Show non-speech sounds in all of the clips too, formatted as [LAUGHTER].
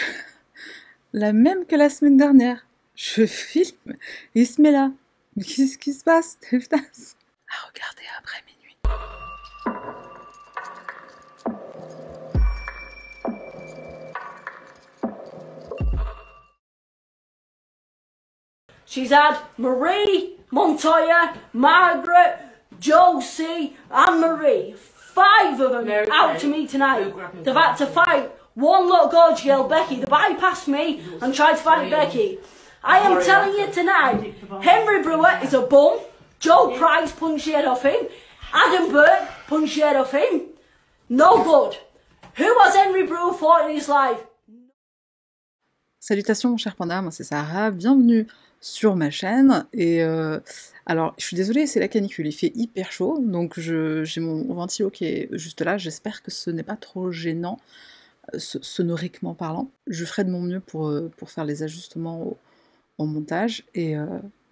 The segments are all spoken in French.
[LAUGHS] la même que la semaine dernière. Je filme, il se met là. qu'est-ce qui se passe, Teftas À regarder après minuit. She's had Marie, Montoya, Margaret, Josie, and Marie. Five of them out to me tonight. They've had to fight One little gorge yelled Becky, they passed me and tried to fight oh, Becky. I am telling you tonight, Henry Brewer is a bum. Joe Price punched the head off him. Adam Burke punched the head off him. No good. Who was Henry Brewer fought in his life? Salutations mon cher panda, moi c'est Sarah, bienvenue sur ma chaîne. Et euh, alors, je suis désolée, c'est la canicule, il fait hyper chaud, donc j'ai mon ventilo qui est juste là, j'espère que ce n'est pas trop gênant. Euh, sonoriquement parlant. Je ferai de mon mieux pour, euh, faire les ajustements au, montage et euh,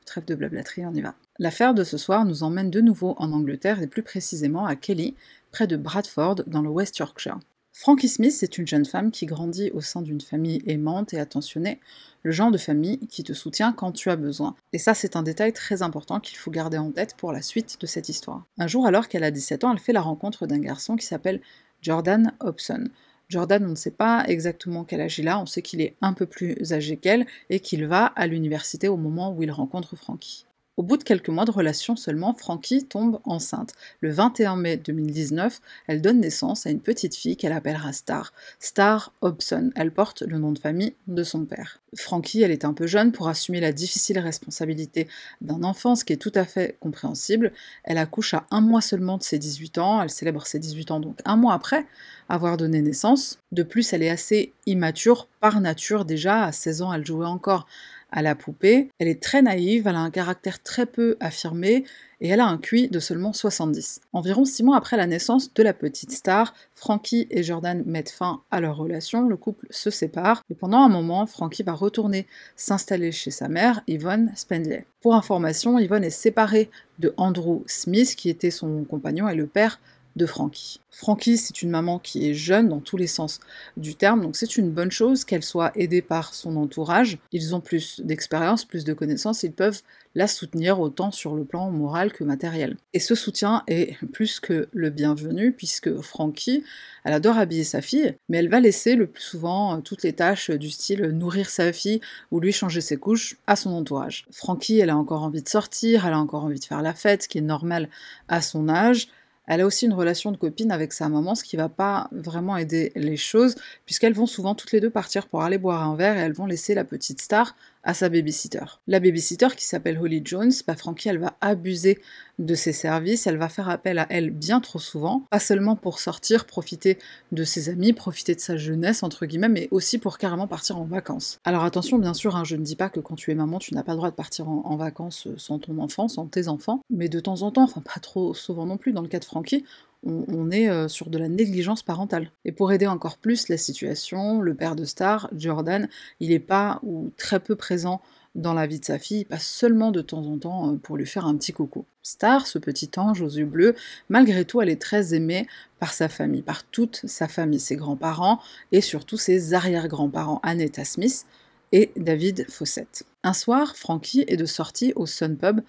trêve de blablaterie, on y va. L'affaire de ce soir nous emmène de nouveau en Angleterre et plus précisément à Kelly, près de Bradford, dans le West Yorkshire. Frankie Smith est une jeune femme qui grandit au sein d'une famille aimante et attentionnée, le genre de famille qui te soutient quand tu as besoin. Et ça, c'est un détail très important qu'il faut garder en tête pour la suite de cette histoire. Un jour, alors qu'elle a 17 ans, elle fait la rencontre d'un garçon qui s'appelle Jordan Hobson. Jordan, on ne sait pas exactement quel âge il a, on sait qu'il est un peu plus âgé qu'elle et qu'il va à l'université au moment où il rencontre Frankie. Au bout de quelques mois de relation seulement, Frankie tombe enceinte. Le 21 mai 2019, elle donne naissance à une petite fille qu'elle appellera Star. Star Hobson, elle porte le nom de famille de son père. Frankie, elle est un peu jeune pour assumer la difficile responsabilité d'un enfant, ce qui est tout à fait compréhensible. Elle accouche à un mois seulement de ses 18 ans, elle célèbre ses 18 ans donc un mois après avoir donné naissance. De plus, elle est assez immature par nature déjà, à 16 ans elle jouait encore à la poupée. Elle est très naïve, elle a un caractère très peu affirmé et elle a un QI de seulement 70. Environ six mois après la naissance de la petite star, Frankie et Jordan mettent fin à leur relation, le couple se sépare et pendant un moment, Frankie va retourner s'installer chez sa mère, Yvonne Spendley. Pour information, Yvonne est séparée de Andrew Smith qui était son compagnon et le père de Frankie. Frankie, c'est une maman qui est jeune dans tous les sens du terme, donc c'est une bonne chose qu'elle soit aidée par son entourage. Ils ont plus d'expérience, plus de connaissances, ils peuvent la soutenir autant sur le plan moral que matériel. Et ce soutien est plus que le bienvenu, puisque Frankie, elle adore habiller sa fille, mais elle va laisser le plus souvent euh, toutes les tâches du style nourrir sa fille ou lui changer ses couches à son entourage. Frankie, elle a encore envie de sortir, elle a encore envie de faire la fête, ce qui est normal à son âge elle a aussi une relation de copine avec sa maman, ce qui va pas vraiment aider les choses, puisqu'elles vont souvent toutes les deux partir pour aller boire un verre et elles vont laisser la petite star à sa babysitter. La babysitter qui s'appelle Holly Jones, pas bah, Frankie, elle va abuser de ses services, elle va faire appel à elle bien trop souvent, pas seulement pour sortir, profiter de ses amis, profiter de sa jeunesse, entre guillemets, mais aussi pour carrément partir en vacances. Alors attention, bien sûr, hein, je ne dis pas que quand tu es maman, tu n'as pas le droit de partir en, en vacances euh, sans ton enfant, sans tes enfants, mais de temps en temps, enfin pas trop souvent non plus, dans le cas de Frankie, on, est euh, sur de la négligence parentale. Et pour aider encore plus la situation, le père de Star, Jordan, il n'est pas ou très peu présent dans la vie de sa fille, il passe seulement de temps en temps euh, pour lui faire un petit coucou. Star, ce petit ange aux yeux bleus, malgré tout, elle est très aimée par sa famille, par toute sa famille, ses grands-parents et surtout ses arrière-grands-parents, Annetta Smith et David Fawcett. Un soir, Frankie est de sortie au Sun Pub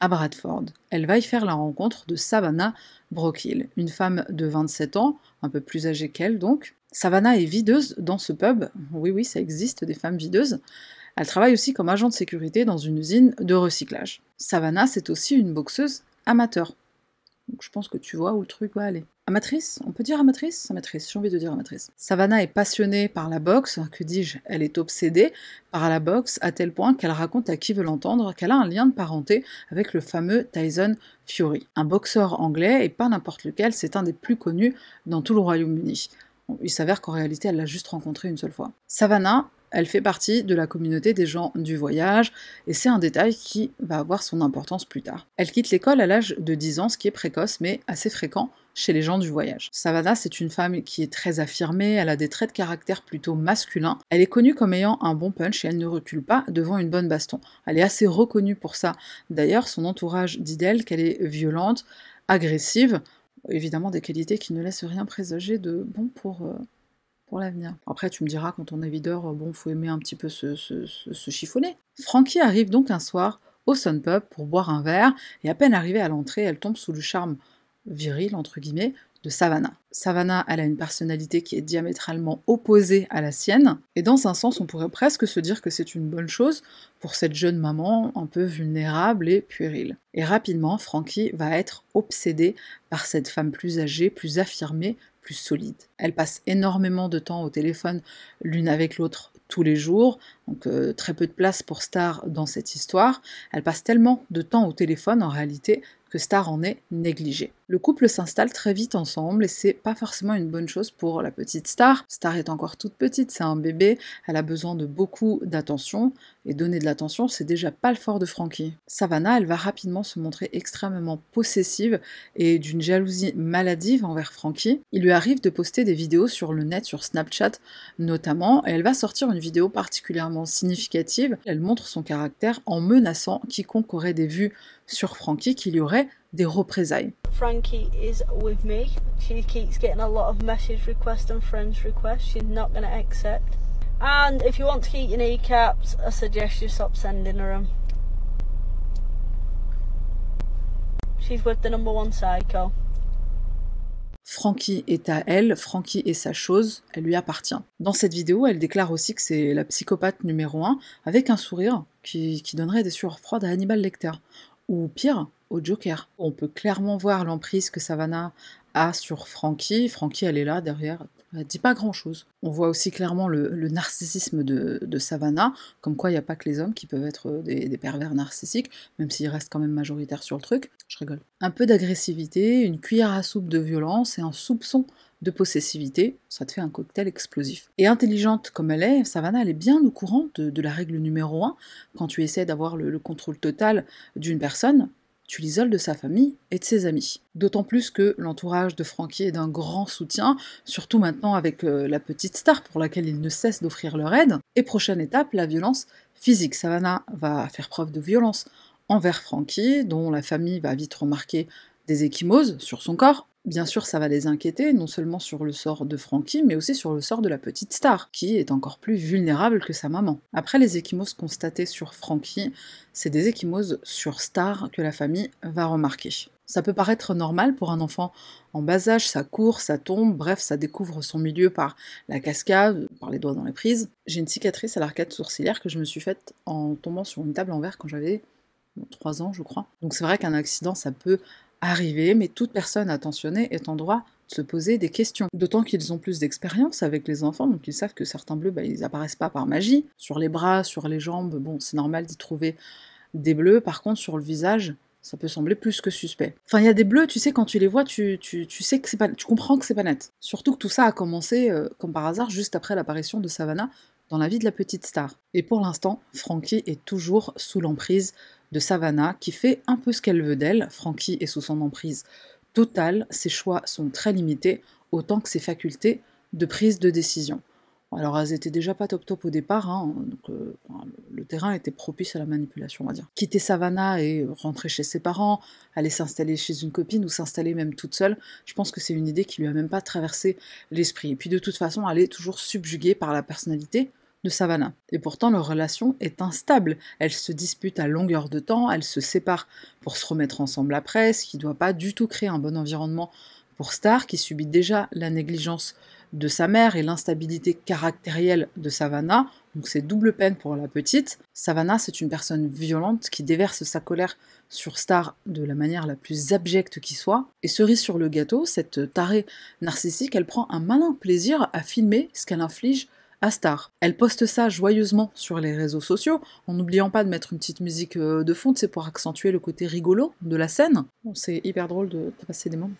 à Bradford. Elle va y faire la rencontre de Savannah Brockhill, une femme de 27 ans, un peu plus âgée qu'elle donc. Savannah est videuse dans ce pub. Oui, oui, ça existe des femmes videuses. Elle travaille aussi comme agent de sécurité dans une usine de recyclage. Savannah, c'est aussi une boxeuse amateur. Donc je pense que tu vois où le truc va aller. Amatrice, on peut dire amatrice Amatrice, j'ai envie de dire amatrice. Savannah est passionnée par la boxe, que dis-je, elle est obsédée par la boxe à tel point qu'elle raconte à qui veut l'entendre qu'elle a un lien de parenté avec le fameux Tyson Fury. Un boxeur anglais, et pas n'importe lequel, c'est un des plus connus dans tout le Royaume-Uni. Il s'avère qu'en réalité, elle l'a juste rencontré une seule fois. Savannah elle fait partie de la communauté des gens du voyage, et c'est un détail qui va avoir son importance plus tard. Elle quitte l'école à l'âge de 10 ans, ce qui est précoce mais assez fréquent chez les gens du voyage. Savannah, c'est une femme qui est très affirmée, elle a des traits de caractère plutôt masculins, elle est connue comme ayant un bon punch et elle ne recule pas devant une bonne baston. Elle est assez reconnue pour ça. D'ailleurs, son entourage dit d'elle qu'elle est violente, agressive, évidemment des qualités qui ne laissent rien présager de bon pour... Euh, l'avenir. Après, tu me diras, quand on est videur, euh, bon, faut aimer un petit peu se, chiffonner. Frankie arrive donc un soir au Sun Pub pour boire un verre, et à peine arrivée à l'entrée, elle tombe sous le charme viril, entre guillemets, de Savannah. Savannah, elle a une personnalité qui est diamétralement opposée à la sienne, et dans un sens, on pourrait presque se dire que c'est une bonne chose pour cette jeune maman un peu vulnérable et puérile. Et rapidement, Frankie va être obsédée par cette femme plus âgée, plus affirmée, solide. elle passe énormément de temps au téléphone l'une avec l'autre tous les jours, donc euh, très peu de place pour Star dans cette histoire. Elle passe tellement de temps au téléphone en réalité que Star en est négligée. Le couple s'installe très vite ensemble et c'est pas forcément une bonne chose pour la petite star. Star est encore toute petite, c'est un bébé, elle a besoin de beaucoup d'attention et donner de l'attention, c'est déjà pas le fort de Frankie. Savannah, elle va rapidement se montrer extrêmement possessive et d'une jalousie maladive envers Frankie. Il lui arrive de poster des vidéos sur le net, sur Snapchat notamment, et elle va sortir une vidéo particulièrement significative. Elle montre son caractère en menaçant quiconque aurait des vues sur Frankie qu'il y aurait des représailles. Frankie is with me. She keeps getting a lot of message requests and friends requests. She's not going to accept. And if you want to keep your kneecaps, I suggest you stop sending her them. She's with the number one psycho. Frankie est à elle, Frankie est sa chose, elle lui appartient. Dans cette vidéo, elle déclare aussi que c'est la psychopathe numéro 1, avec un sourire qui, qui donnerait des sueurs froides à Hannibal Lecter. Ou pire, au Joker. On peut clairement voir l'emprise que Savannah a sur Frankie. Frankie, elle est là derrière, elle dit pas grand-chose. On voit aussi clairement le, narcissisme de, Savannah, comme quoi il n'y a pas que les hommes qui peuvent être euh, des, pervers narcissiques, même s'ils restent quand même majoritaires sur le truc. Je rigole. Un peu d'agressivité, une cuillère à soupe de violence et un soupçon de possessivité, ça te fait un cocktail explosif. Et intelligente comme elle est, Savannah, elle est bien au courant de, la règle numéro 1. Quand tu essaies d'avoir le contrôle total d'une personne, tu l'isoles de sa famille et de ses amis. D'autant plus que l'entourage de Frankie est d'un grand soutien, surtout maintenant avec euh, la petite star pour laquelle il ne cesse d'offrir leur aide. Et prochaine étape, la violence physique. Savannah va faire preuve de violence envers Frankie, dont la famille va vite remarquer des échymoses sur son corps, bien sûr, ça va les inquiéter, non seulement sur le sort de Frankie, mais aussi sur le sort de la petite star, qui est encore plus vulnérable que sa maman. Après les échymoses constatées sur Frankie, c'est des échymoses sur Star que la famille va remarquer. Ça peut paraître normal pour un enfant en bas âge, ça court, ça tombe, bref, ça découvre son milieu par la cascade, par les doigts dans les prises. J'ai une cicatrice à l'arcade sourcilière que je me suis faite en tombant sur une table en verre quand j'avais 3 ans, je crois. Donc c'est vrai qu'un accident, ça peut arriver, mais toute personne attentionnée est en droit de se poser des questions. D'autant qu'ils ont plus d'expérience avec les enfants, donc ils savent que certains bleus, bah, ils apparaissent pas par magie. Sur les bras, sur les jambes, bon, c'est normal d'y trouver des bleus. Par contre, sur le visage, ça peut sembler plus que suspect. Enfin, il y a des bleus, tu sais, quand tu les vois, tu, tu, sais que c'est pas, tu comprends que c'est pas net. Surtout que tout ça a commencé, euh, comme par hasard, juste après l'apparition de Savannah dans la vie de la petite star. Et pour l'instant, Frankie est toujours sous l'emprise de Savannah qui fait un peu ce qu'elle veut d'elle. Frankie est sous son emprise totale, ses choix sont très limités, autant que ses facultés de prise de décision. Alors elles étaient déjà pas top top au départ, hein, donc euh, le terrain était propice à la manipulation, on va dire. Quitter Savannah et rentrer chez ses parents, aller s'installer chez une copine ou s'installer même toute seule, je pense que c'est une idée qui lui a même pas traversé l'esprit. Et puis de toute façon, elle est toujours subjuguée par la personnalité de Savannah. Et pourtant, leur relation est instable. Elles se disputent à longueur de temps, elles se séparent pour se remettre ensemble après, ce qui ne doit pas du tout créer un bon environnement pour Star, qui subit déjà la négligence de sa mère et l'instabilité caractérielle de Savannah, donc c'est double peine pour la petite. Savannah, c'est une personne violente qui déverse sa colère sur Star de la manière la plus abjecte qui soit. Et cerise sur le gâteau, cette tarée narcissique, elle prend un malin plaisir à filmer ce qu'elle inflige Star, Elle poste ça joyeusement sur les réseaux sociaux, en n'oubliant pas de mettre une petite musique euh, de fond, c'est pour accentuer le côté rigolo de la scène. c'est hyper drôle de passer des moments.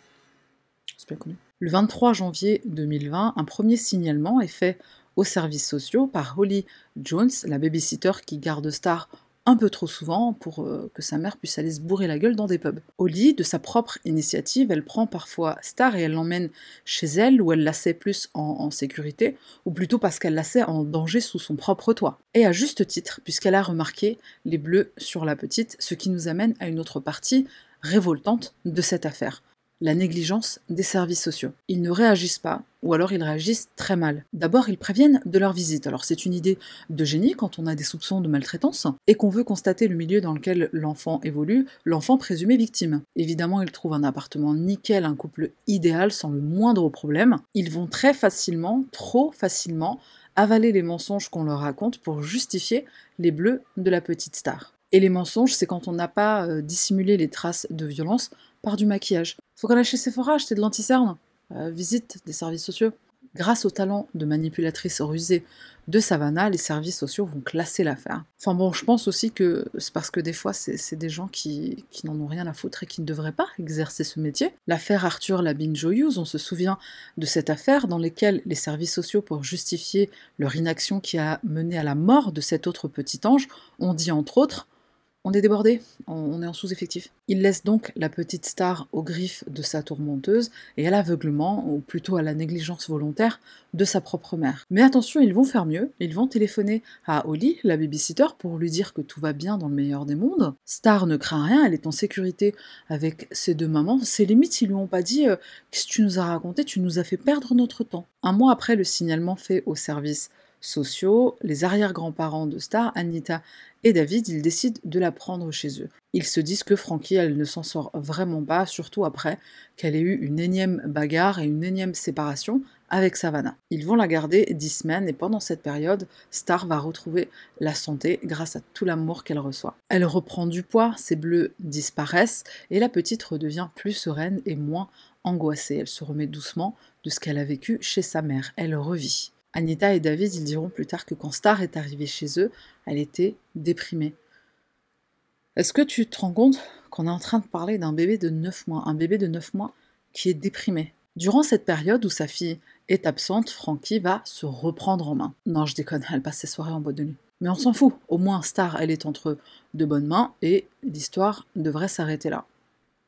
C'est bien connu. Le 23 janvier 2020, un premier signalement est fait aux services sociaux par Holly Jones, la babysitter qui garde Star un peu trop souvent pour euh, que sa mère puisse aller se bourrer la gueule dans des pubs. Au lit, de sa propre initiative, elle prend parfois Star et elle l'emmène chez elle où elle la sait plus en sécurité, ou plutôt parce qu'elle la sait en danger sous son propre toit. Et à juste titre, puisqu'elle a remarqué les bleus sur la petite, ce qui nous amène à une autre partie révoltante de cette affaire la négligence des services sociaux. Ils ne réagissent pas, ou alors ils réagissent très mal. D'abord, ils préviennent de leur visite. Alors c'est une idée de génie quand on a des soupçons de maltraitance et qu'on veut constater le milieu dans lequel l'enfant évolue, l'enfant présumé victime. Évidemment, ils trouvent un appartement nickel, un couple idéal sans le moindre problème. Ils vont très facilement, trop facilement, avaler les mensonges qu'on leur raconte pour justifier les bleus de la petite star. Et les mensonges, c'est quand on n'a pas euh, dissimulé les traces de violence par du maquillage. Faut qu'on chez Sephora, acheter de l'anticerne, euh, visite des services sociaux. Grâce au talent de manipulatrice rusée de Savannah, les services sociaux vont classer l'affaire. Enfin bon, je pense aussi que c'est parce que des fois, c'est des gens qui, qui n'en ont rien à foutre et qui ne devraient pas exercer ce métier. L'affaire Arthur Labine Joyeuse, on se souvient de cette affaire dans laquelle les services sociaux, pour justifier leur inaction qui a mené à la mort de cet autre petit ange, ont dit entre autres on est débordé, on est en sous-effectif. Il laisse donc la petite star aux griffes de sa tourmenteuse et à l'aveuglement, ou plutôt à la négligence volontaire, de sa propre mère. Mais attention, ils vont faire mieux, ils vont téléphoner à Holly, la babysitter, pour lui dire que tout va bien dans le meilleur des mondes. Star ne craint rien, elle est en sécurité avec ses deux mamans. Ces limites, ils lui ont pas dit euh, Qu'est-ce que tu nous as raconté Tu nous as fait perdre notre temps. Un mois après le signalement fait au service sociaux, les arrière-grands-parents de Star, Anita et David, ils décident de la prendre chez eux. Ils se disent que Frankie, elle ne s'en sort vraiment pas, surtout après qu'elle ait eu une énième bagarre et une énième séparation avec Savannah. Ils vont la garder dix semaines et pendant cette période, Star va retrouver la santé grâce à tout l'amour qu'elle reçoit. Elle reprend du poids, ses bleus disparaissent et la petite redevient plus sereine et moins angoissée. Elle se remet doucement de ce qu'elle a vécu chez sa mère. Elle revit. Anita et David, ils diront plus tard que quand Star est arrivée chez eux, elle était déprimée. Est-ce que tu te rends compte qu'on est en train de parler d'un bébé de 9 mois, un bébé de 9 mois qui est déprimé Durant cette période où sa fille est absente, Frankie va se reprendre en main. Non, je déconne, elle passe ses soirées en boîte de nuit. Mais on s'en fout, au moins Star, elle est entre de bonnes mains et l'histoire devrait s'arrêter là.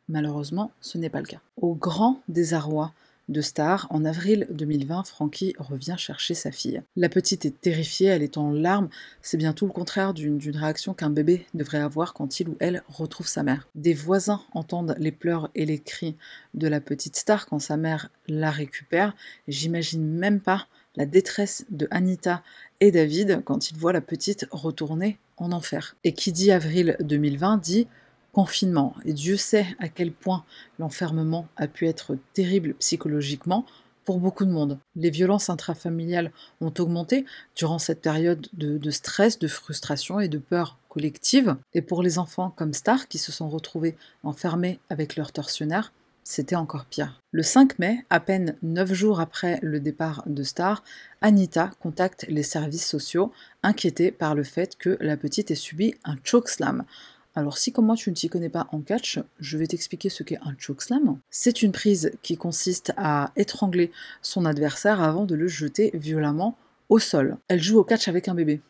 Malheureusement, ce n'est pas le cas. Au grand désarroi de Star, en avril 2020, Frankie revient chercher sa fille. La petite est terrifiée, elle est en larmes. C'est bien tout le contraire d'une réaction qu'un bébé devrait avoir quand il ou elle retrouve sa mère. Des voisins entendent les pleurs et les cris de la petite Star quand sa mère la récupère. J'imagine même pas la détresse de Anita et David quand ils voient la petite retourner en enfer. Et qui dit avril 2020 dit confinement. Et Dieu sait à quel point l'enfermement a pu être terrible psychologiquement pour beaucoup de monde. Les violences intrafamiliales ont augmenté durant cette période de, stress, de frustration et de peur collective. Et pour les enfants comme Star, qui se sont retrouvés enfermés avec leur tortionnaire, c'était encore pire. Le 5 mai, à peine 9 jours après le départ de Star, Anita contacte les services sociaux, inquiétée par le fait que la petite ait subi un chokeslam, alors si comme moi tu ne t'y connais pas en catch, je vais t'expliquer ce qu'est un chokeslam. C'est une prise qui consiste à étrangler son adversaire avant de le jeter violemment au sol. Elle joue au catch avec un bébé.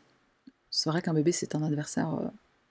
C'est vrai qu'un bébé c'est un adversaire euh,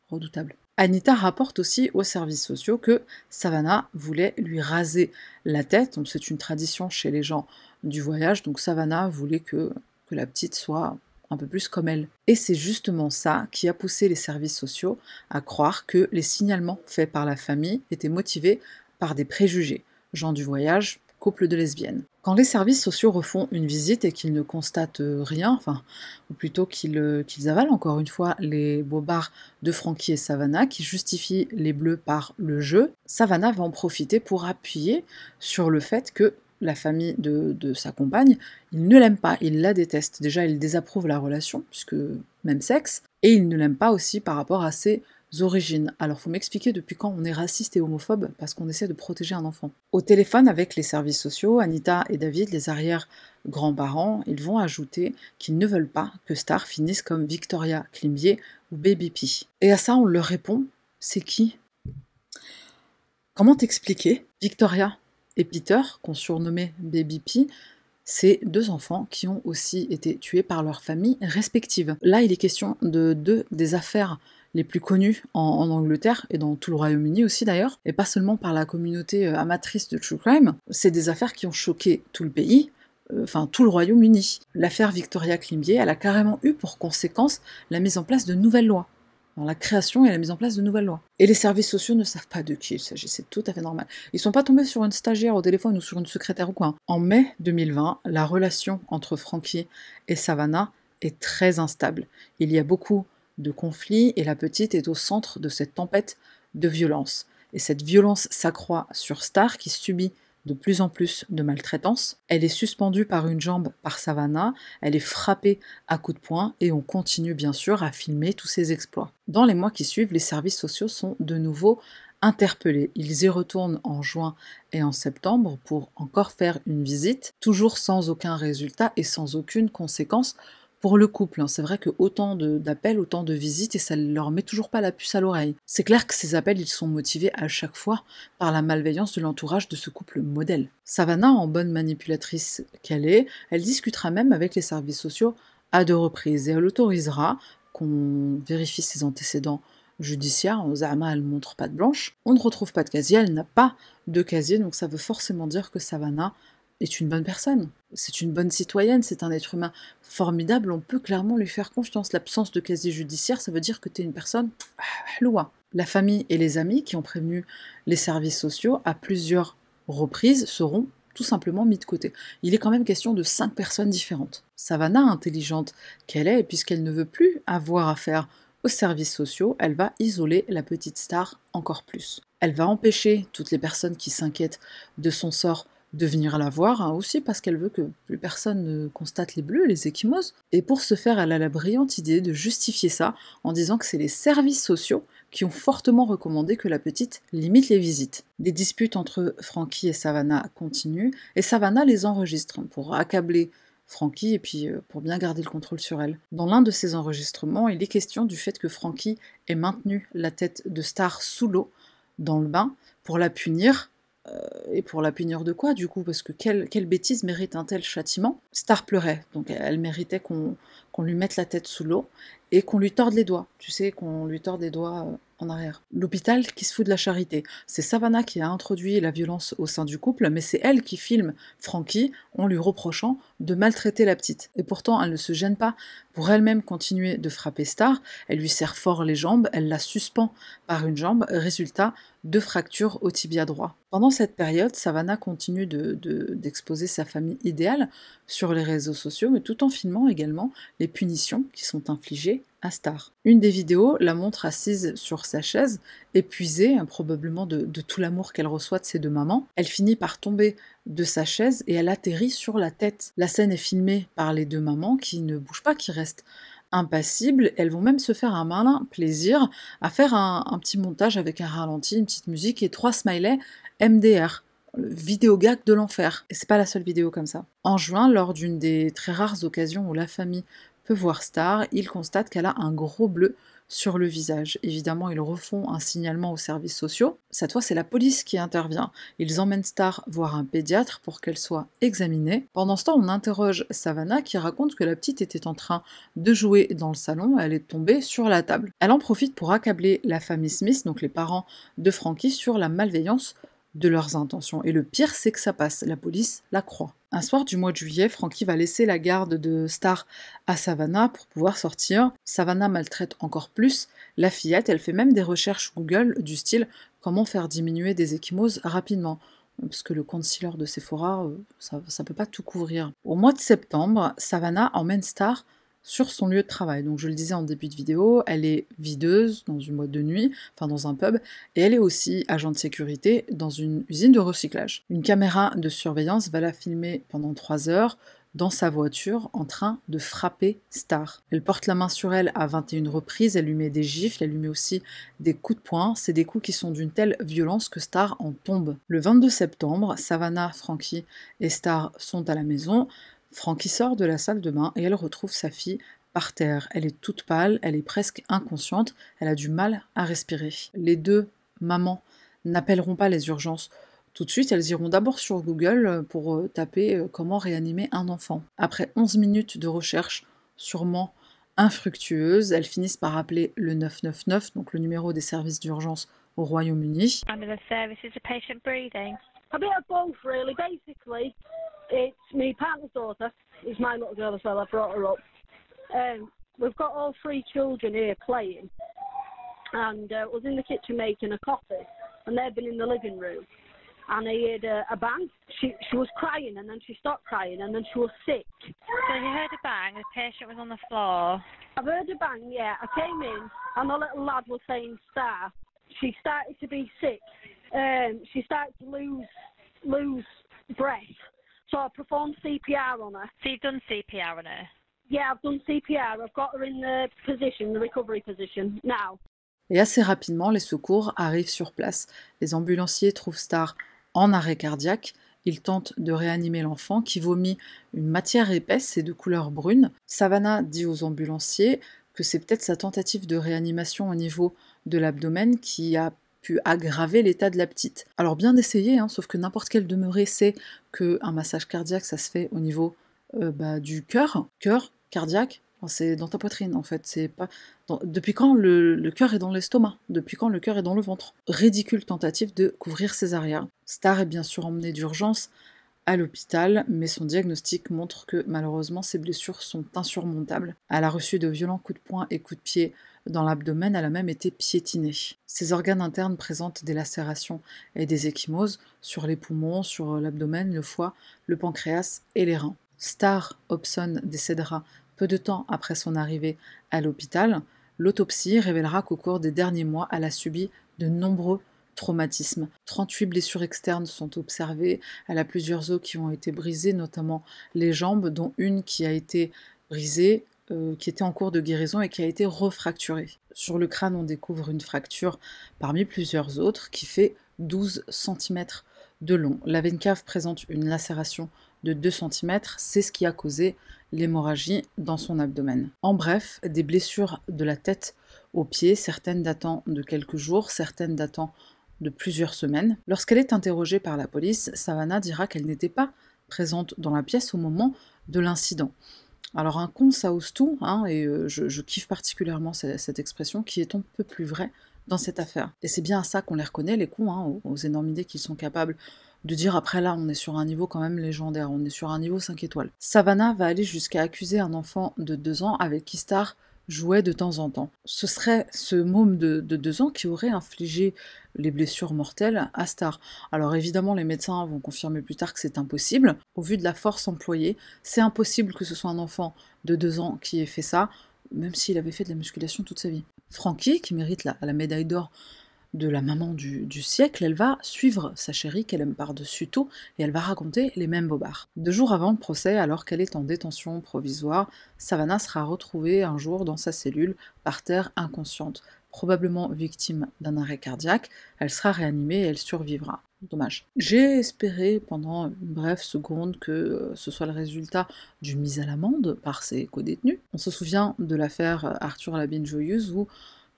redoutable. Anita rapporte aussi aux services sociaux que Savannah voulait lui raser la tête. c'est une tradition chez les gens du voyage. Donc Savannah voulait que la petite soit un peu plus comme elle. Et c'est justement ça qui a poussé les services sociaux à croire que les signalements faits par la famille étaient motivés par des préjugés, gens du voyage, couple de lesbiennes. Quand les services sociaux refont une visite et qu'ils ne constatent rien, enfin, ou plutôt euh, qu'ils avalent encore une fois les bobards de Frankie et Savannah qui justifient les bleus par le jeu, Savannah va en profiter pour appuyer sur le fait que la famille de, sa compagne, il ne l'aime pas, il la déteste. Déjà, il désapprouve la relation, puisque même sexe, et il ne l'aime pas aussi par rapport à ses origines. Alors faut m'expliquer depuis quand on est raciste et homophobe parce qu'on essaie de protéger un enfant. Au téléphone avec les services sociaux, Anita et David, les arrière-grands-parents, ils vont ajouter qu'ils ne veulent pas que Star finisse comme Victoria climbier ou Baby P. Et à ça on leur répond, c'est qui Comment t'expliquer Victoria et Peter, qu'on surnommait Baby P, c'est deux enfants qui ont aussi été tués par leurs familles respectives. Là, il est question de deux des affaires les plus connues en, en Angleterre et dans tout le Royaume-Uni aussi d'ailleurs, et pas seulement par la communauté euh, amatrice de True Crime. C'est des affaires qui ont choqué tout le pays, euh, enfin tout le Royaume-Uni. L'affaire Victoria Climbier, elle a carrément eu pour conséquence la mise en place de nouvelles lois la création et la mise en place de nouvelles lois. Et les services sociaux ne savent pas de qui il s'agit, c'est tout à fait normal. Ils ne sont pas tombés sur une stagiaire au téléphone ou sur une secrétaire ou quoi. Hein. En mai 2020, la relation entre Frankie et Savannah est très instable. Il y a beaucoup de conflits et la petite est au centre de cette tempête de violence. Et cette violence s'accroît sur Star qui subit de plus en plus de maltraitance. Elle est suspendue par une jambe par Savannah, elle est frappée à coups de poing et on continue bien sûr à filmer tous ses exploits. Dans les mois qui suivent, les services sociaux sont de nouveau interpellés. Ils y retournent en juin et en septembre pour encore faire une visite, toujours sans aucun résultat et sans aucune conséquence pour le couple. Hein. C'est vrai que autant d'appels, autant de visites, et ça ne leur met toujours pas la puce à l'oreille. C'est clair que ces appels, ils sont motivés à chaque fois par la malveillance de l'entourage de ce couple modèle. Savannah, en bonne manipulatrice qu'elle est, elle discutera même avec les services sociaux à deux reprises et elle autorisera qu'on vérifie ses antécédents judiciaires. Zama, elle montre pas de blanche, on ne retrouve pas de casier, elle n'a pas de casier, donc ça veut forcément dire que Savannah est une bonne personne, c'est une bonne citoyenne, c'est un être humain formidable, on peut clairement lui faire confiance. L'absence de casier judiciaire, ça veut dire que tu es une personne ah, loi. La famille et les amis qui ont prévenu les services sociaux à plusieurs reprises seront tout simplement mis de côté. Il est quand même question de cinq personnes différentes. Savannah, intelligente qu'elle est, puisqu'elle ne veut plus avoir affaire aux services sociaux, elle va isoler la petite star encore plus. Elle va empêcher toutes les personnes qui s'inquiètent de son sort de venir la voir, hein, aussi parce qu'elle veut que plus personne ne constate les bleus, les échymoses. Et pour ce faire, elle a la brillante idée de justifier ça en disant que c'est les services sociaux qui ont fortement recommandé que la petite limite les visites. Des disputes entre Frankie et Savannah continuent, et Savannah les enregistre pour accabler Frankie et puis euh, pour bien garder le contrôle sur elle. Dans l'un de ces enregistrements, il est question du fait que Frankie ait maintenu la tête de Star sous l'eau, dans le bain, pour la punir euh, et pour la punir de quoi, du coup Parce que quelle, quelle, bêtise mérite un tel châtiment Star pleurait, donc elle, méritait qu'on lui mette la tête sous l'eau et qu'on lui torde les doigts, tu sais, qu'on lui torde les doigts euh, en arrière. L'hôpital qui se fout de la charité. C'est Savannah qui a introduit la violence au sein du couple, mais c'est elle qui filme Frankie en lui reprochant de maltraiter la petite. Et pourtant, elle ne se gêne pas pour elle-même continuer de frapper Star. Elle lui serre fort les jambes, elle la suspend par une jambe. Résultat, de fractures au tibia droit. Pendant cette période, Savannah continue d'exposer sa famille idéale sur les réseaux sociaux, mais tout en filmant également les punitions qui sont infligées à Star. Une des vidéos la montre assise sur sa chaise épuisée hein, probablement de, tout l'amour qu'elle reçoit de ses deux mamans, elle finit par tomber de sa chaise et elle atterrit sur la tête. La scène est filmée par les deux mamans qui ne bougent pas, qui restent impassibles. Elles vont même se faire un malin plaisir à faire un, petit montage avec un ralenti, une petite musique et trois smileys MDR vidéo gag de l'enfer. Et c'est pas la seule vidéo comme ça. En juin, lors d'une des très rares occasions où la famille peut voir Star, il constate qu'elle a un gros bleu sur le visage. Évidemment, ils refont un signalement aux services sociaux. Cette fois, c'est la police qui intervient. Ils emmènent Star voir un pédiatre pour qu'elle soit examinée. Pendant ce temps, on interroge Savannah qui raconte que la petite était en train de jouer dans le salon, elle est tombée sur la table. Elle en profite pour accabler la famille Smith, donc les parents de Frankie, sur la malveillance de leurs intentions. Et le pire, c'est que ça passe, la police la croit. Un soir du mois de juillet, Frankie va laisser la garde de Star à Savannah pour pouvoir sortir. Savannah maltraite encore plus la fillette, elle fait même des recherches Google du style comment faire diminuer des échymoses rapidement. Parce que le concealer de Sephora, euh, ça ne peut pas tout couvrir. Au mois de septembre, Savannah emmène Star sur son lieu de travail. Donc je le disais en début de vidéo, elle est videuse dans une boîte de nuit, enfin dans un pub, et elle est aussi agent de sécurité dans une usine de recyclage. Une caméra de surveillance va la filmer pendant trois heures dans sa voiture en train de frapper Star. Elle porte la main sur elle à 21 reprises, elle lui met des gifles, elle lui met aussi des coups de poing. C'est des coups qui sont d'une telle violence que Star en tombe. Le 22 septembre, Savannah, Frankie et Star sont à la maison. Frankie sort de la salle de bain et elle retrouve sa fille par terre. Elle est toute pâle, elle est presque inconsciente, elle a du mal à respirer. Les deux mamans n'appelleront pas les urgences. Tout de suite, elles iront d'abord sur Google euh, pour euh, taper euh, comment réanimer un enfant. Après 11 minutes de recherche, sûrement infructueuse, elles finissent par appeler le 999, donc le numéro des services d'urgence au Royaume-Uni. It's my partner's daughter. It's my little girl as well. I brought her up. Um, we've got all three children here playing, and uh, was in the kitchen making a coffee, and they've been in the living room, and I heard a, a bang. She she was crying, and then she stopped crying, and then she was sick. So you heard a bang. The patient was on the floor. I've heard a bang. Yeah, I came in, and the little lad was saying, "Star." She started to be sick. Um, she started to lose lose breath Et assez rapidement, les secours arrivent sur place. Les ambulanciers trouvent Star en arrêt cardiaque. Ils tentent de réanimer l'enfant qui vomit une matière épaisse et de couleur brune. Savannah dit aux ambulanciers que c'est peut-être sa tentative de réanimation au niveau de l'abdomen qui a pu aggraver l'état de la petite. Alors bien essayé, hein, sauf que n'importe quelle demeurée sait qu'un massage cardiaque, ça se fait au niveau euh, bah, du cœur. Cœur, cardiaque, c'est dans ta poitrine en fait. C'est pas depuis quand le, le cœur est dans l'estomac, depuis quand le cœur est dans le ventre. Ridicule tentative de couvrir ses arrières. Star est bien sûr emmenée d'urgence à l'hôpital, mais son diagnostic montre que malheureusement ses blessures sont insurmontables. Elle a reçu de violents coups de poing et coups de pied dans l'abdomen, elle a même été piétinée. Ses organes internes présentent des lacérations et des échymoses sur les poumons, sur l'abdomen, le foie, le pancréas et les reins. Star Hobson décédera peu de temps après son arrivée à l'hôpital. L'autopsie révélera qu'au cours des derniers mois, elle a subi de nombreux traumatismes. 38 blessures externes sont observées. Elle a plusieurs os qui ont été brisés, notamment les jambes, dont une qui a été brisée euh, qui était en cours de guérison et qui a été refracturée. Sur le crâne, on découvre une fracture parmi plusieurs autres qui fait 12 cm de long. La veine cave présente une lacération de 2 cm, c'est ce qui a causé l'hémorragie dans son abdomen. En bref, des blessures de la tête aux pieds, certaines datant de quelques jours, certaines datant de plusieurs semaines. Lorsqu'elle est interrogée par la police, Savannah dira qu'elle n'était pas présente dans la pièce au moment de l'incident. Alors un con ça ose tout, hein, et euh, je, kiffe particulièrement cette, expression qui est un peu plus vraie dans cette affaire. Et c'est bien à ça qu'on les reconnaît, les cons, hein, aux, énormes énormités qu'ils sont capables de dire. Après là, on est sur un niveau quand même légendaire, on est sur un niveau 5 étoiles. Savannah va aller jusqu'à accuser un enfant de 2 ans avec qui Star jouait de temps en temps. Ce serait ce môme de, deux ans qui aurait infligé les blessures mortelles à Star. Alors évidemment, les médecins vont confirmer plus tard que c'est impossible. Au vu de la force employée, c'est impossible que ce soit un enfant de deux ans qui ait fait ça, même s'il avait fait de la musculation toute sa vie. Frankie, qui mérite la médaille d'or de la maman du, siècle, elle va suivre sa chérie qu'elle aime par-dessus tout et elle va raconter les mêmes bobards. Deux jours avant le procès, alors qu'elle est en détention provisoire, Savannah sera retrouvée un jour dans sa cellule, par terre inconsciente, probablement victime d'un arrêt cardiaque. Elle sera réanimée et elle survivra. Dommage. J'ai espéré pendant une brève seconde que euh, ce soit le résultat d'une mise à l'amende par ses codétenus. On se souvient de l'affaire euh, Arthur Labine Joyeuse où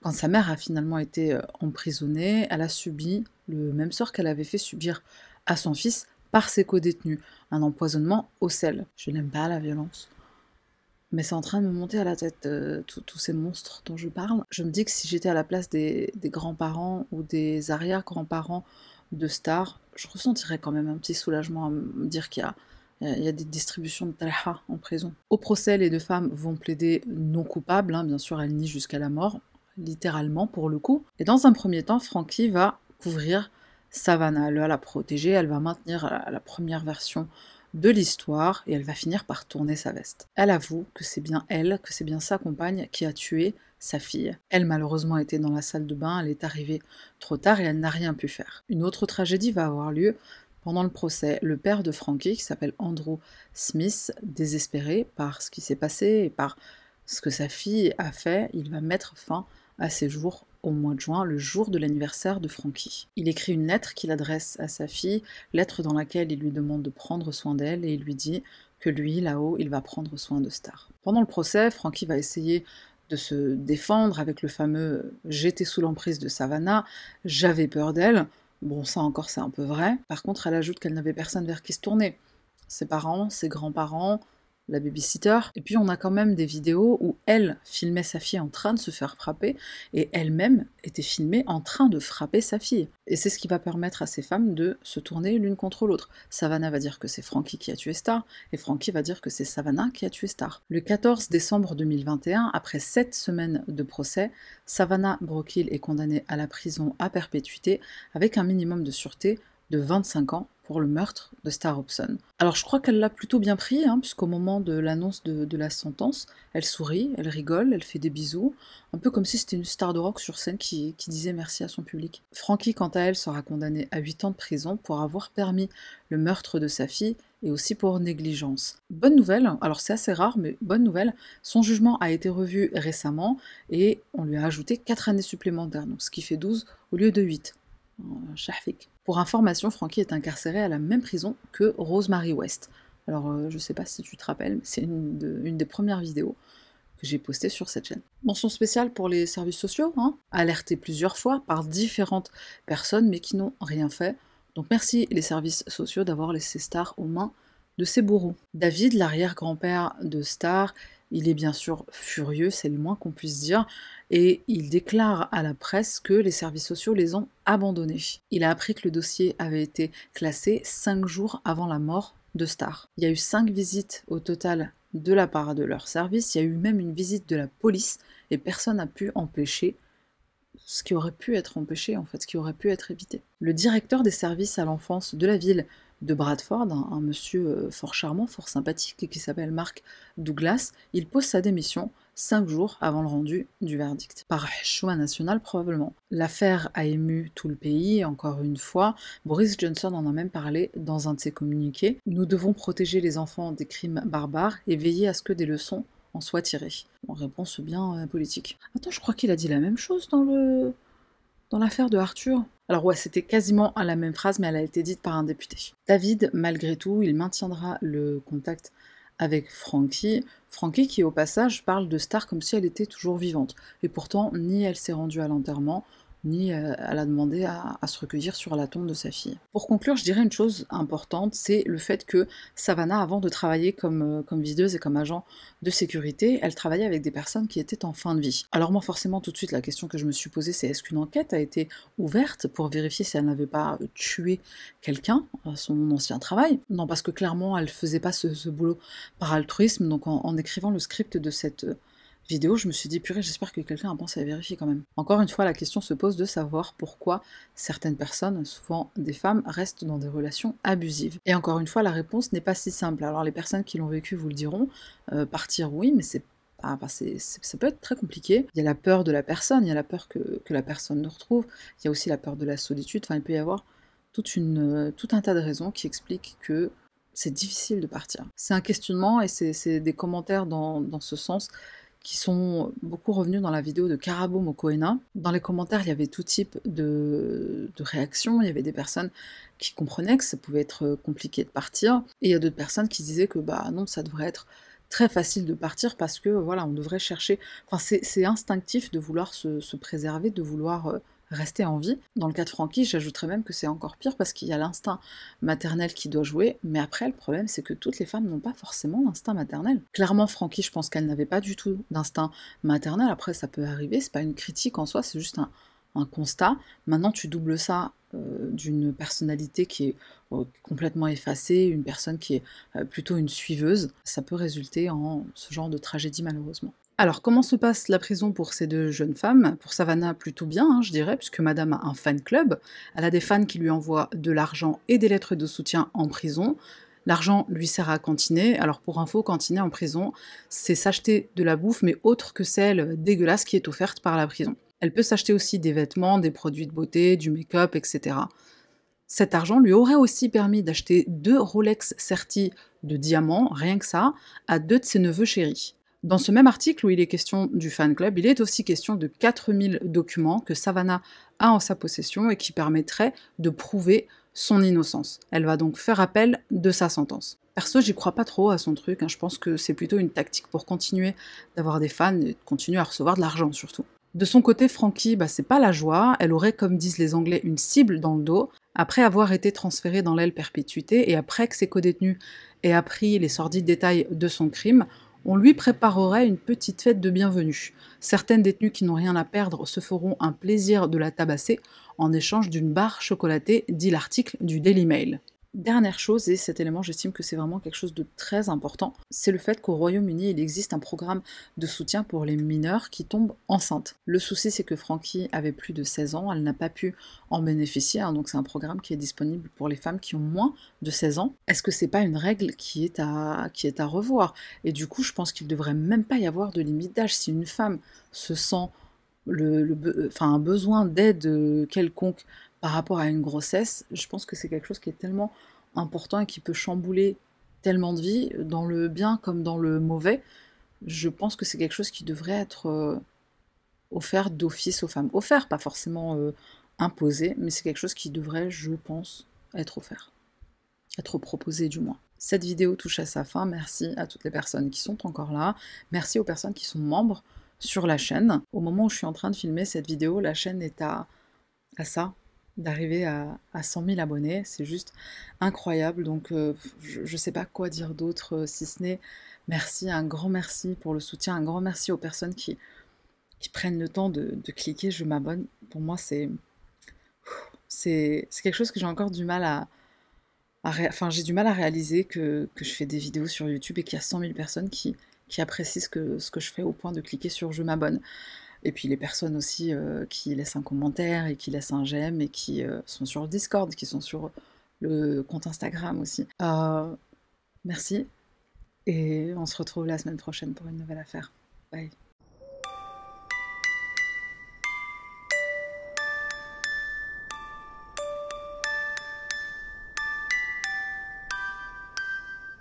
quand sa mère a finalement été euh, emprisonnée, elle a subi le même sort qu'elle avait fait subir à son fils par ses codétenus, un empoisonnement au sel. Je n'aime pas la violence. Mais c'est en train de me monter à la tête euh, tous ces monstres dont je parle. Je me dis que si j'étais à la place des, grands-parents ou des arrière-grands-parents de stars, je ressentirais quand même un petit soulagement à me dire qu'il y a des distributions de talha en prison. Au procès, les deux femmes vont plaider non coupables, hein. bien sûr, elles nient jusqu'à la mort littéralement pour le coup. Et dans un premier temps, Frankie va couvrir Savannah, elle va la protéger, elle va maintenir la, première version de l'histoire et elle va finir par tourner sa veste. Elle avoue que c'est bien elle, que c'est bien sa compagne qui a tué sa fille. Elle malheureusement était dans la salle de bain, elle est arrivée trop tard et elle n'a rien pu faire. Une autre tragédie va avoir lieu pendant le procès. Le père de Frankie, qui s'appelle Andrew Smith, désespéré par ce qui s'est passé et par ce que sa fille a fait, il va mettre fin à à ses jours au mois de juin, le jour de l'anniversaire de Frankie. Il écrit une lettre qu'il adresse à sa fille, lettre dans laquelle il lui demande de prendre soin d'elle et il lui dit que lui, là-haut, il va prendre soin de Star. Pendant le procès, Frankie va essayer de se défendre avec le fameux J'étais sous l'emprise de Savannah, j'avais peur d'elle. Bon, ça encore, c'est un peu vrai. Par contre, elle ajoute qu'elle n'avait personne vers qui se tourner. Ses parents, ses grands-parents, la babysitter. Et puis on a quand même des vidéos où elle filmait sa fille en train de se faire frapper et elle-même était filmée en train de frapper sa fille. Et c'est ce qui va permettre à ces femmes de se tourner l'une contre l'autre. Savannah va dire que c'est Frankie qui a tué Star et Frankie va dire que c'est Savannah qui a tué Star. Le 14 décembre 2021, après 7 semaines de procès, Savannah Brookhill est condamnée à la prison à perpétuité avec un minimum de sûreté de 25 ans pour le meurtre de Star Hobson. Alors je crois qu'elle l'a plutôt bien pris, hein, puisqu'au moment de l'annonce de, la sentence, elle sourit, elle rigole, elle fait des bisous, un peu comme si c'était une star de rock sur scène qui, disait merci à son public. Frankie, quant à elle, sera condamnée à 8 ans de prison pour avoir permis le meurtre de sa fille et aussi pour négligence. Bonne nouvelle, alors c'est assez rare, mais bonne nouvelle, son jugement a été revu récemment et on lui a ajouté 4 années supplémentaires, donc ce qui fait 12 au lieu de 8. Chafik. Euh, pour information, Frankie est incarcéré à la même prison que Rosemary West. Alors, je euh, je sais pas si tu te rappelles, mais c'est une, des premières vidéos que j'ai postées sur cette chaîne. Mention spéciale pour les services sociaux, hein, alertés plusieurs fois par différentes personnes, mais qui n'ont rien fait. Donc merci les services sociaux d'avoir laissé Star aux mains de ses bourreaux. David, l'arrière-grand-père de Star, il est bien sûr furieux, c'est le moins qu'on puisse dire, et il déclare à la presse que les services sociaux les ont abandonnés. Il a appris que le dossier avait été classé cinq jours avant la mort de Star. Il y a eu cinq visites au total de la part de leur service, il y a eu même une visite de la police, et personne n'a pu empêcher ce qui aurait pu être empêché, en fait, ce qui aurait pu être évité. Le directeur des services à l'enfance de la ville de Bradford, un, monsieur euh, fort charmant, fort sympathique, qui s'appelle Mark Douglas. Il pose sa démission cinq jours avant le rendu du verdict. Par choix national probablement. L'affaire a ému tout le pays, encore une fois. Boris Johnson en a même parlé dans un de ses communiqués. Nous devons protéger les enfants des crimes barbares et veiller à ce que des leçons en soient tirées. En réponse bien euh, politique. Attends, je crois qu'il a dit la même chose dans le dans l'affaire de Arthur. Alors ouais, c'était quasiment à la même phrase, mais elle a été dite par un député. David, malgré tout, il maintiendra le contact avec Frankie. Frankie qui, au passage, parle de Star comme si elle était toujours vivante. Et pourtant, ni elle s'est rendue à l'enterrement, ni euh, à la demander à, se recueillir sur la tombe de sa fille. Pour conclure, je dirais une chose importante, c'est le fait que Savannah, avant de travailler comme, euh, comme videuse et comme agent de sécurité, elle travaillait avec des personnes qui étaient en fin de vie. Alors moi, forcément, tout de suite, la question que je me suis posée, c'est est-ce qu'une enquête a été ouverte pour vérifier si elle n'avait pas tué quelqu'un à son ancien travail Non, parce que clairement, elle faisait pas ce, boulot par altruisme, donc en écrivant le script de cette vidéo, je me suis dit, purée, j'espère que quelqu'un a pensé à vérifier quand même. Encore une fois, la question se pose de savoir pourquoi certaines personnes, souvent des femmes, restent dans des relations abusives. Et encore une fois, la réponse n'est pas si simple. Alors les personnes qui l'ont vécu vous le diront, euh, partir oui, mais c'est ça peut être très compliqué. Il y a la peur de la personne, il y a la peur que, la personne ne retrouve, il y a aussi la peur de la solitude, enfin il peut y avoir euh, tout un tas de raisons qui expliquent que c'est difficile de partir. C'est un questionnement et c'est des commentaires dans, dans ce sens qui sont beaucoup revenus dans la vidéo de Karabo Mokoena. Dans les commentaires, il y avait tout type de, réactions. Il y avait des personnes qui comprenaient que ça pouvait être compliqué de partir. Et il y a d'autres personnes qui disaient que bah non, ça devrait être très facile de partir parce que voilà, on devrait chercher. Enfin, c'est instinctif de vouloir se préserver, de vouloir euh, rester en vie. Dans le cas de Frankie, j'ajouterais même que c'est encore pire parce qu'il y a l'instinct maternel qui doit jouer, mais après, le problème, c'est que toutes les femmes n'ont pas forcément l'instinct maternel. Clairement, Frankie, je pense qu'elle n'avait pas du tout d'instinct maternel. Après, ça peut arriver, c'est pas une critique en soi, c'est juste un, un constat. Maintenant, tu doubles ça euh, d'une personnalité qui est euh, complètement effacée, une personne qui est euh, plutôt une suiveuse, ça peut résulter en ce genre de tragédie malheureusement. Alors comment se passe la prison pour ces deux jeunes femmes Pour Savannah plutôt bien, hein, je dirais, puisque Madame a un fan club, elle a des fans qui lui envoient de l'argent et des lettres de soutien en prison. L'argent lui sert à cantiner. Alors pour info, cantiner en prison, c'est s'acheter de la bouffe, mais autre que celle dégueulasse qui est offerte par la prison. Elle peut s'acheter aussi des vêtements, des produits de beauté, du make-up, etc. Cet argent lui aurait aussi permis d'acheter deux Rolex Certi de diamants, rien que ça, à deux de ses neveux chéris. Dans ce même article où il est question du fan club, il est aussi question de 4000 documents que Savannah a en sa possession et qui permettraient de prouver son innocence. Elle va donc faire appel de sa sentence. Perso, j'y crois pas trop à son truc, hein. je pense que c'est plutôt une tactique pour continuer d'avoir des fans et de continuer à recevoir de l'argent surtout. De son côté, Frankie, bah, c'est pas la joie, elle aurait, comme disent les Anglais, une cible dans le dos, après avoir été transférée dans l'aile perpétuité et après que ses codétenus aient appris les sordides détails de son crime, on lui préparerait une petite fête de bienvenue. Certaines détenues qui n'ont rien à perdre se feront un plaisir de la tabasser en échange d'une barre chocolatée, dit l'article du Daily Mail. Dernière chose, et cet élément j'estime que c'est vraiment quelque chose de très important, c'est le fait qu'au Royaume-Uni il existe un programme de soutien pour les mineurs qui tombent enceintes. Le souci c'est que Frankie avait plus de 16 ans, elle n'a pas pu en bénéficier, hein, donc c'est un programme qui est disponible pour les femmes qui ont moins de 16 ans. Est-ce que c'est pas une règle qui est à, qui est à revoir Et du coup je pense qu'il devrait même pas y avoir de limite d'âge. Si une femme se sent enfin, un besoin d'aide euh, quelconque par rapport à une grossesse, je pense que c'est quelque chose qui est tellement important et qui peut chambouler tellement de vie, dans le bien comme dans le mauvais. Je pense que c'est quelque chose qui devrait être euh, offert d'office aux femmes. Offert, pas forcément euh, imposé, mais c'est quelque chose qui devrait, je pense, être offert. Être proposé du moins. Cette vidéo touche à sa fin. Merci à toutes les personnes qui sont encore là. Merci aux personnes qui sont membres sur la chaîne. Au moment où je suis en train de filmer cette vidéo, la chaîne est à, à ça, d'arriver à, à, 100 000 abonnés. C'est juste incroyable. Donc, euh, je ne sais pas quoi dire d'autre euh, si ce n'est merci, un grand merci pour le soutien, un grand merci aux personnes qui, qui prennent le temps de, cliquer. Je m'abonne. Pour moi, c'est c'est quelque chose que j'ai encore du mal à. à Enfin, j'ai du mal à réaliser que, je fais des vidéos sur YouTube et qu'il y a 100 000 personnes qui, qui apprécient ce ce que je fais au point de cliquer sur je m'abonne. Et puis les personnes aussi euh, qui laissent un commentaire et qui laissent un j'aime et qui euh, sont sur le Discord, qui sont sur le compte Instagram aussi. Euh, merci et on se retrouve la semaine prochaine pour une nouvelle affaire. Bye.